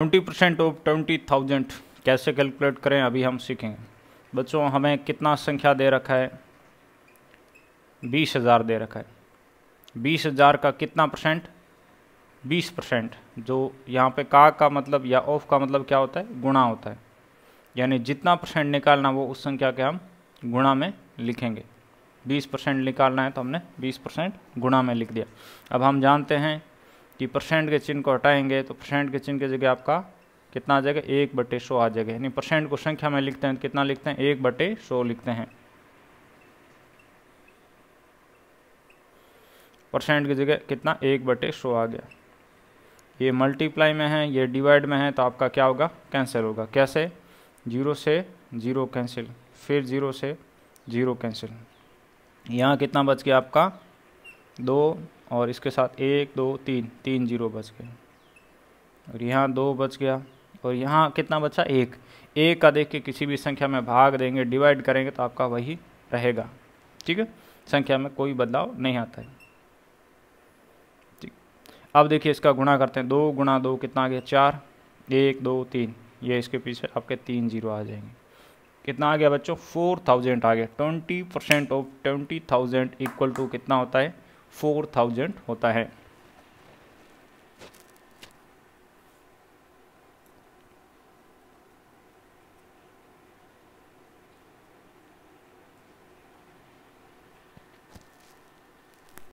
twenty percent of twenty thousand कैसे calculate करें अभी हम सीखेंगे बच्चों हमें कितना संख्या दे रखा है बीस हज़ार दे रखा है बीस हज़ार का कितना परसेंट बीस परसेंट जो यहाँ पे का का मतलब या ऑफ का मतलब क्या होता है गुणा होता है यानी जितना परसेंट निकालना वो उस संख्या के हम गुणा में लिखेंगे बीस परसेंट निकालना है तो हमने बीस परसेंट गुणा में लिख दिया अब हम जानते हैं कि परसेंट के चिन्ह को हटाएंगे तो परसेंट के चिन्ह की जगह आपका कितना आ जाएगा एक बटे सौ आ जाएगा यानी परसेंट को संख्या में लिखते हैं तो कितना लिखते हैं एक बटे सौ लिखते हैं परसेंट की जगह कितना एक बटे सौ आ गया ये मल्टीप्लाई में है ये डिवाइड में है तो आपका क्या होगा कैंसिल होगा कैसे जीरो से जीरो कैंसिल फिर जीरो से जीरो कैंसिल यहाँ कितना बच गया आपका दो और इसके साथ एक दो तीन तीन जीरो बच गए और यहाँ दो बच गया और यहाँ कितना बचा एक एक का देख के किसी भी संख्या में भाग देंगे डिवाइड करेंगे तो आपका वही रहेगा ठीक है संख्या में कोई बदलाव नहीं आता है ठीक अब देखिए इसका गुणा करते हैं दो गुणा दो कितना आ गया चार एक दो तीन ये इसके पीछे आपके तीन जीरो आ जाएंगे कितना आ गया बच्चों फोर थाउजेंड आ गया twenty percent of twenty thousand equal to कितना होता है फोर थाउजेंड होता है